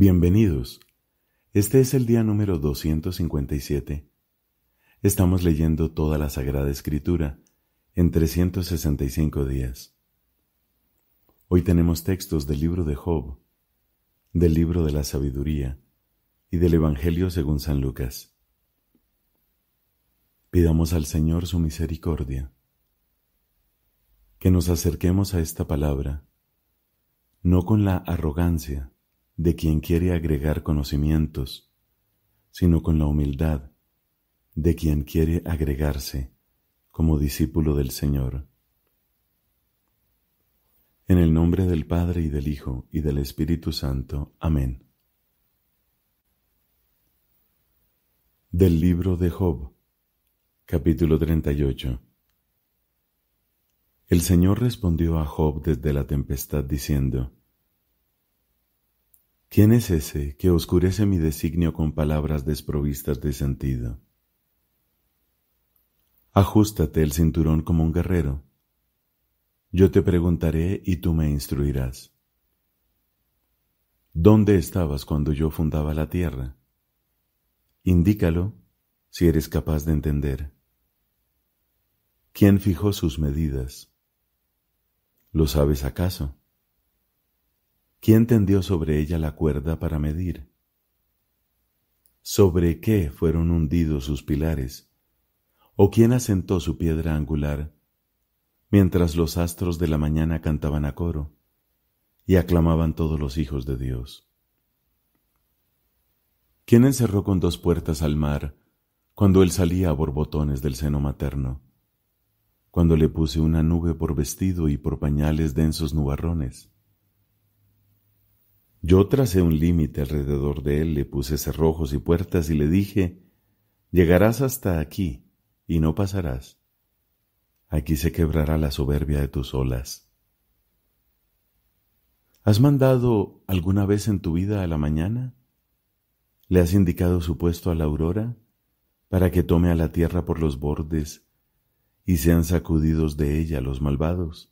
Bienvenidos. Este es el día número 257. Estamos leyendo toda la Sagrada Escritura en 365 días. Hoy tenemos textos del libro de Job, del libro de la sabiduría y del Evangelio según San Lucas. Pidamos al Señor su misericordia, que nos acerquemos a esta palabra, no con la arrogancia, de quien quiere agregar conocimientos, sino con la humildad de quien quiere agregarse como discípulo del Señor. En el nombre del Padre y del Hijo y del Espíritu Santo. Amén. Del libro de Job, capítulo 38. El Señor respondió a Job desde la tempestad diciendo, ¿Quién es ese que oscurece mi designio con palabras desprovistas de sentido? Ajústate el cinturón como un guerrero. Yo te preguntaré y tú me instruirás. ¿Dónde estabas cuando yo fundaba la tierra? Indícalo si eres capaz de entender. ¿Quién fijó sus medidas? ¿Lo sabes acaso? ¿Quién tendió sobre ella la cuerda para medir? ¿Sobre qué fueron hundidos sus pilares? ¿O quién asentó su piedra angular mientras los astros de la mañana cantaban a coro y aclamaban todos los hijos de Dios? ¿Quién encerró con dos puertas al mar cuando él salía a borbotones del seno materno? Cuando le puse una nube por vestido y por pañales densos nubarrones yo tracé un límite alrededor de él, le puse cerrojos y puertas y le dije, llegarás hasta aquí y no pasarás. Aquí se quebrará la soberbia de tus olas. ¿Has mandado alguna vez en tu vida a la mañana? ¿Le has indicado su puesto a la aurora para que tome a la tierra por los bordes y sean sacudidos de ella los malvados?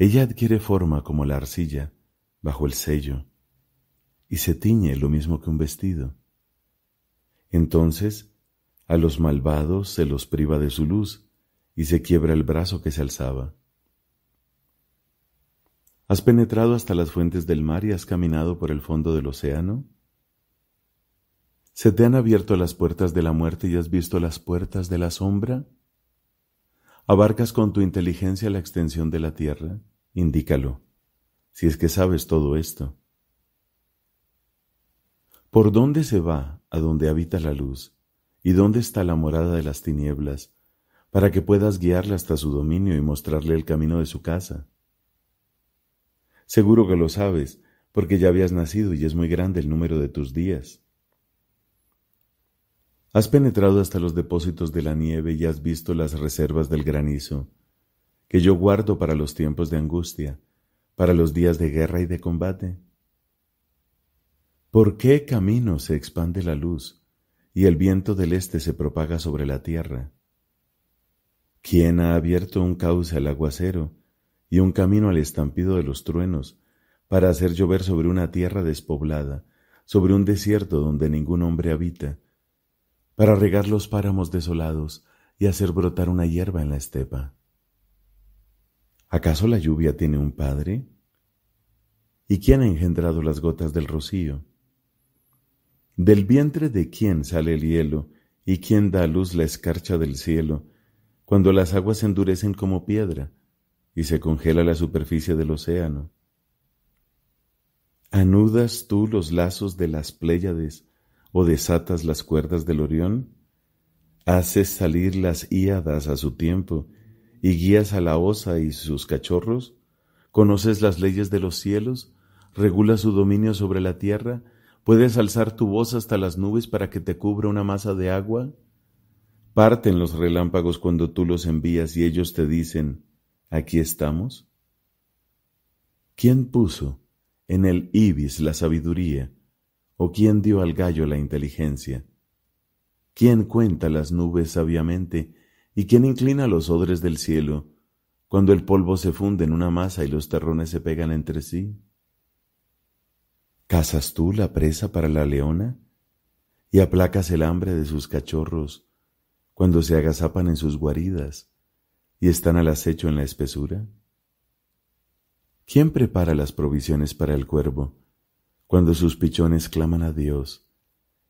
Ella adquiere forma como la arcilla bajo el sello y se tiñe lo mismo que un vestido. Entonces a los malvados se los priva de su luz y se quiebra el brazo que se alzaba. ¿Has penetrado hasta las fuentes del mar y has caminado por el fondo del océano? ¿Se te han abierto las puertas de la muerte y has visto las puertas de la sombra? ¿Abarcas con tu inteligencia la extensión de la tierra? Indícalo, si es que sabes todo esto. ¿Por dónde se va a donde habita la luz? ¿Y dónde está la morada de las tinieblas? Para que puedas guiarla hasta su dominio y mostrarle el camino de su casa. Seguro que lo sabes, porque ya habías nacido y es muy grande el número de tus días. Has penetrado hasta los depósitos de la nieve y has visto las reservas del granizo, que yo guardo para los tiempos de angustia, para los días de guerra y de combate? ¿Por qué camino se expande la luz y el viento del este se propaga sobre la tierra? ¿Quién ha abierto un cauce al aguacero y un camino al estampido de los truenos para hacer llover sobre una tierra despoblada, sobre un desierto donde ningún hombre habita, para regar los páramos desolados y hacer brotar una hierba en la estepa? ¿Acaso la lluvia tiene un padre? ¿Y quién ha engendrado las gotas del rocío? ¿Del vientre de quién sale el hielo y quién da a luz la escarcha del cielo, cuando las aguas se endurecen como piedra y se congela la superficie del océano? ¿Anudas tú los lazos de las Pléyades o desatas las cuerdas del Orión? ¿Haces salir las híadas a su tiempo y guías a la osa y sus cachorros? ¿Conoces las leyes de los cielos? ¿Regulas su dominio sobre la tierra? ¿Puedes alzar tu voz hasta las nubes para que te cubra una masa de agua? Parten los relámpagos cuando tú los envías y ellos te dicen, aquí estamos. ¿Quién puso en el ibis la sabiduría? ¿O quién dio al gallo la inteligencia? ¿Quién cuenta las nubes sabiamente? ¿Y quién inclina los odres del cielo cuando el polvo se funde en una masa y los terrones se pegan entre sí? ¿Cazas tú la presa para la leona y aplacas el hambre de sus cachorros cuando se agazapan en sus guaridas y están al acecho en la espesura? ¿Quién prepara las provisiones para el cuervo cuando sus pichones claman a Dios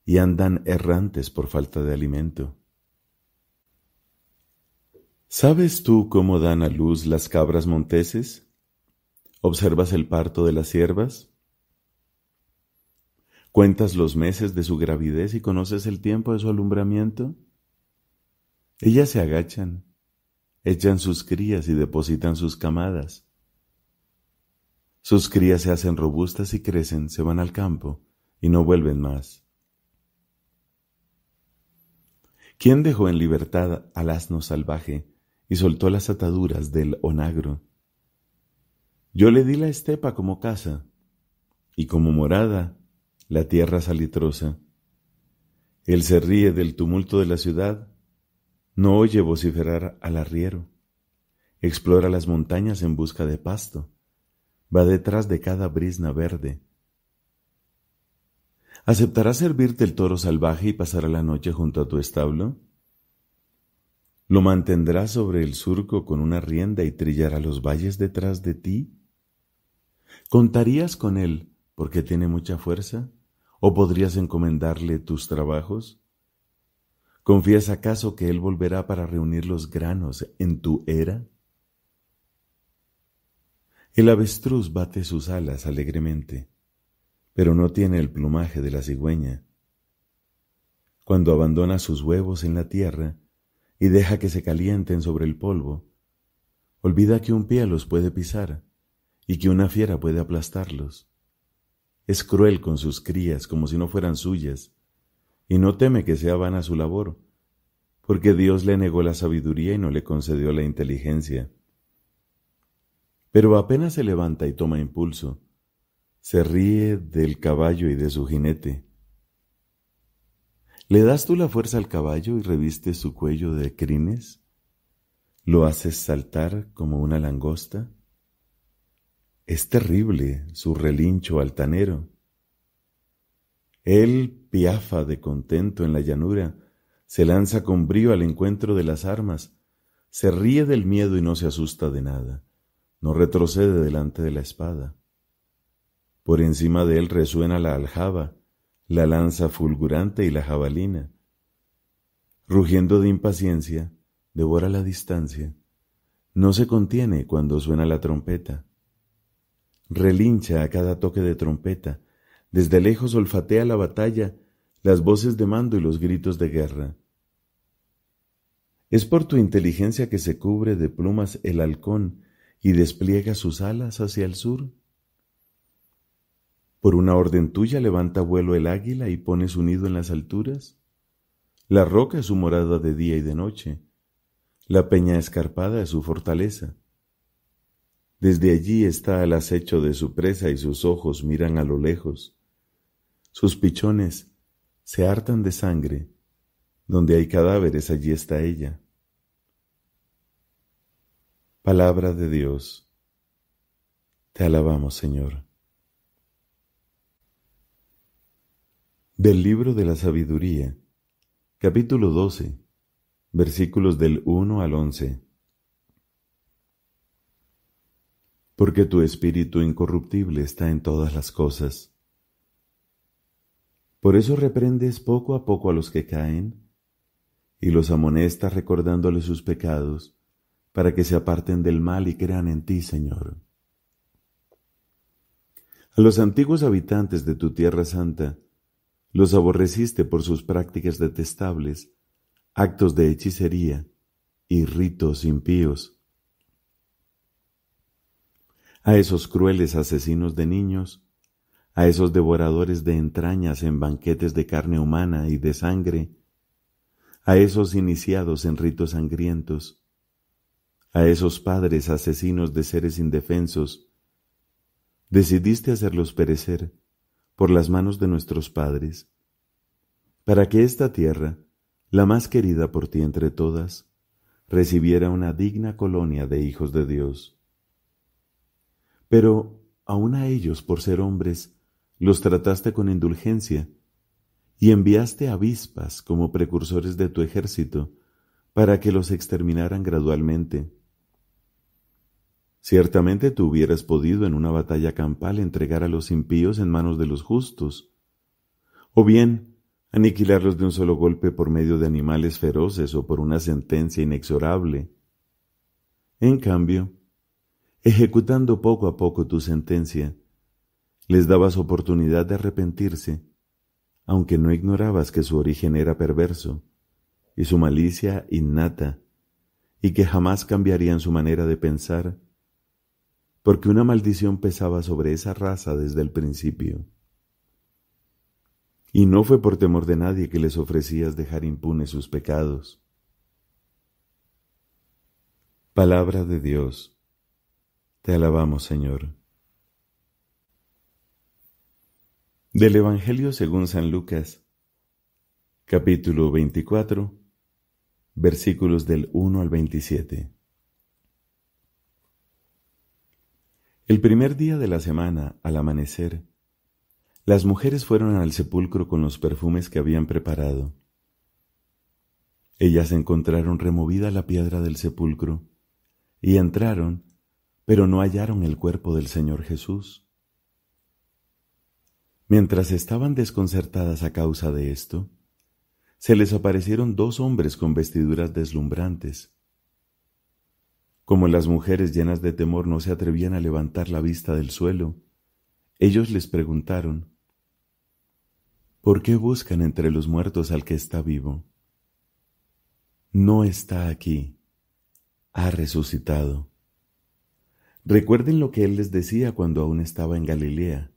y andan errantes por falta de alimento? ¿Sabes tú cómo dan a luz las cabras monteses? ¿Observas el parto de las hierbas ¿Cuentas los meses de su gravidez y conoces el tiempo de su alumbramiento? Ellas se agachan, echan sus crías y depositan sus camadas. Sus crías se hacen robustas y crecen, se van al campo y no vuelven más. ¿Quién dejó en libertad al asno salvaje y soltó las ataduras del onagro. Yo le di la estepa como casa y como morada la tierra salitrosa. Él se ríe del tumulto de la ciudad, no oye vociferar al arriero, explora las montañas en busca de pasto, va detrás de cada brisna verde. ¿Aceptará servirte el toro salvaje y pasará la noche junto a tu establo? ¿Lo mantendrás sobre el surco con una rienda y trillará los valles detrás de ti? ¿Contarías con él porque tiene mucha fuerza? ¿O podrías encomendarle tus trabajos? ¿Confías acaso que él volverá para reunir los granos en tu era? El avestruz bate sus alas alegremente, pero no tiene el plumaje de la cigüeña. Cuando abandona sus huevos en la tierra, y deja que se calienten sobre el polvo. Olvida que un pie los puede pisar y que una fiera puede aplastarlos. Es cruel con sus crías como si no fueran suyas, y no teme que sea vana su labor, porque Dios le negó la sabiduría y no le concedió la inteligencia. Pero apenas se levanta y toma impulso, se ríe del caballo y de su jinete, ¿Le das tú la fuerza al caballo y revistes su cuello de crines? ¿Lo haces saltar como una langosta? Es terrible su relincho altanero. Él piafa de contento en la llanura, se lanza con brío al encuentro de las armas, se ríe del miedo y no se asusta de nada, no retrocede delante de la espada. Por encima de él resuena la aljaba, la lanza fulgurante y la jabalina. Rugiendo de impaciencia, devora la distancia. No se contiene cuando suena la trompeta. Relincha a cada toque de trompeta. Desde lejos olfatea la batalla, las voces de mando y los gritos de guerra. Es por tu inteligencia que se cubre de plumas el halcón y despliega sus alas hacia el sur. Por una orden tuya levanta vuelo el águila y pone su nido en las alturas. La roca es su morada de día y de noche. La peña escarpada es su fortaleza. Desde allí está el acecho de su presa y sus ojos miran a lo lejos. Sus pichones se hartan de sangre. Donde hay cadáveres, allí está ella. Palabra de Dios. Te alabamos, Señor. Del libro de la sabiduría, capítulo 12, versículos del 1 al 11. Porque tu espíritu incorruptible está en todas las cosas. Por eso reprendes poco a poco a los que caen y los amonestas recordándoles sus pecados, para que se aparten del mal y crean en ti, Señor. A los antiguos habitantes de tu tierra santa, los aborreciste por sus prácticas detestables, actos de hechicería y ritos impíos. A esos crueles asesinos de niños, a esos devoradores de entrañas en banquetes de carne humana y de sangre, a esos iniciados en ritos sangrientos, a esos padres asesinos de seres indefensos, decidiste hacerlos perecer por las manos de nuestros padres, para que esta tierra, la más querida por ti entre todas, recibiera una digna colonia de hijos de Dios. Pero aun a ellos, por ser hombres, los trataste con indulgencia, y enviaste avispas como precursores de tu ejército, para que los exterminaran gradualmente Ciertamente tú hubieras podido en una batalla campal entregar a los impíos en manos de los justos, o bien aniquilarlos de un solo golpe por medio de animales feroces o por una sentencia inexorable. En cambio, ejecutando poco a poco tu sentencia, les dabas oportunidad de arrepentirse, aunque no ignorabas que su origen era perverso y su malicia innata, y que jamás cambiarían su manera de pensar porque una maldición pesaba sobre esa raza desde el principio. Y no fue por temor de nadie que les ofrecías dejar impunes sus pecados. Palabra de Dios. Te alabamos, Señor. Del Evangelio según San Lucas, capítulo 24, versículos del 1 al 27. El primer día de la semana, al amanecer, las mujeres fueron al sepulcro con los perfumes que habían preparado. Ellas encontraron removida la piedra del sepulcro y entraron, pero no hallaron el cuerpo del Señor Jesús. Mientras estaban desconcertadas a causa de esto, se les aparecieron dos hombres con vestiduras deslumbrantes como las mujeres llenas de temor no se atrevían a levantar la vista del suelo, ellos les preguntaron, ¿Por qué buscan entre los muertos al que está vivo? No está aquí, ha resucitado. Recuerden lo que él les decía cuando aún estaba en Galilea.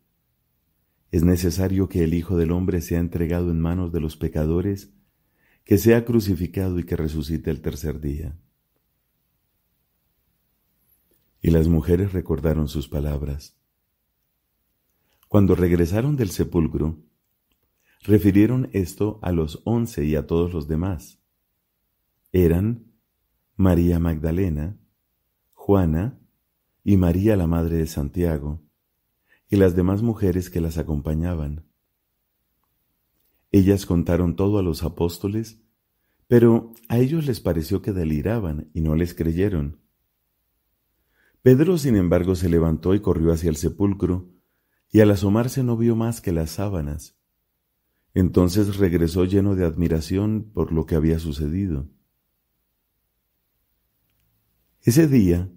Es necesario que el Hijo del Hombre sea entregado en manos de los pecadores, que sea crucificado y que resucite el tercer día y las mujeres recordaron sus palabras. Cuando regresaron del sepulcro, refirieron esto a los once y a todos los demás. Eran María Magdalena, Juana y María la Madre de Santiago, y las demás mujeres que las acompañaban. Ellas contaron todo a los apóstoles, pero a ellos les pareció que deliraban y no les creyeron. Pedro, sin embargo, se levantó y corrió hacia el sepulcro, y al asomarse no vio más que las sábanas. Entonces regresó lleno de admiración por lo que había sucedido. Ese día,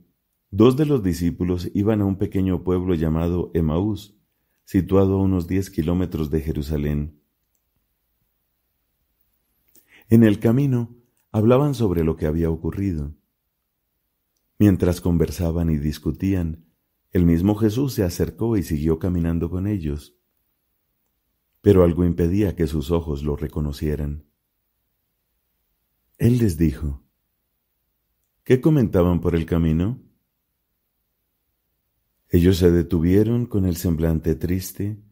dos de los discípulos iban a un pequeño pueblo llamado Emaús, situado a unos diez kilómetros de Jerusalén. En el camino hablaban sobre lo que había ocurrido. Mientras conversaban y discutían, el mismo Jesús se acercó y siguió caminando con ellos. Pero algo impedía que sus ojos lo reconocieran. Él les dijo, ¿qué comentaban por el camino? Ellos se detuvieron con el semblante triste,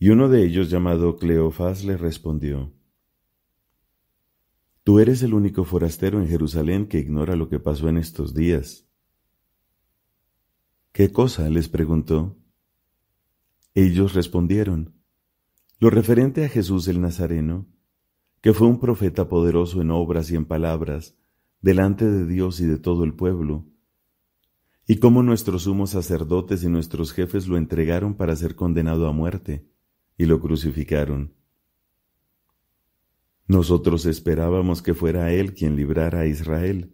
y uno de ellos llamado Cleofás le respondió, Tú eres el único forastero en Jerusalén que ignora lo que pasó en estos días. ¿Qué cosa? les preguntó. Ellos respondieron, lo referente a Jesús el Nazareno, que fue un profeta poderoso en obras y en palabras, delante de Dios y de todo el pueblo, y cómo nuestros sumos sacerdotes y nuestros jefes lo entregaron para ser condenado a muerte, y lo crucificaron. Nosotros esperábamos que fuera Él quien librara a Israel.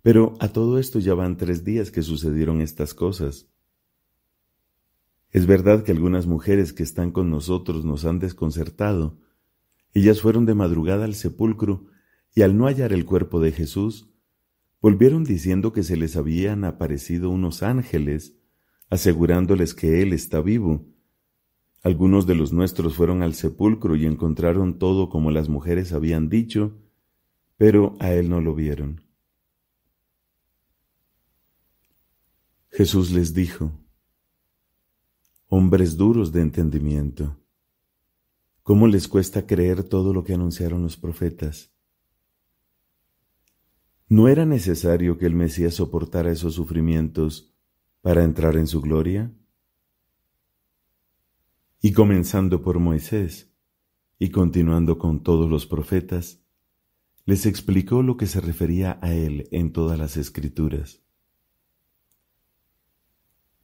Pero a todo esto ya van tres días que sucedieron estas cosas. Es verdad que algunas mujeres que están con nosotros nos han desconcertado. Ellas fueron de madrugada al sepulcro y al no hallar el cuerpo de Jesús, volvieron diciendo que se les habían aparecido unos ángeles, asegurándoles que Él está vivo algunos de los nuestros fueron al sepulcro y encontraron todo como las mujeres habían dicho, pero a él no lo vieron. Jesús les dijo, hombres duros de entendimiento, ¿cómo les cuesta creer todo lo que anunciaron los profetas? ¿No era necesario que el Mesías soportara esos sufrimientos para entrar en su gloria? y comenzando por Moisés, y continuando con todos los profetas, les explicó lo que se refería a él en todas las escrituras.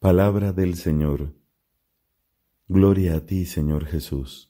Palabra del Señor. Gloria a ti, Señor Jesús.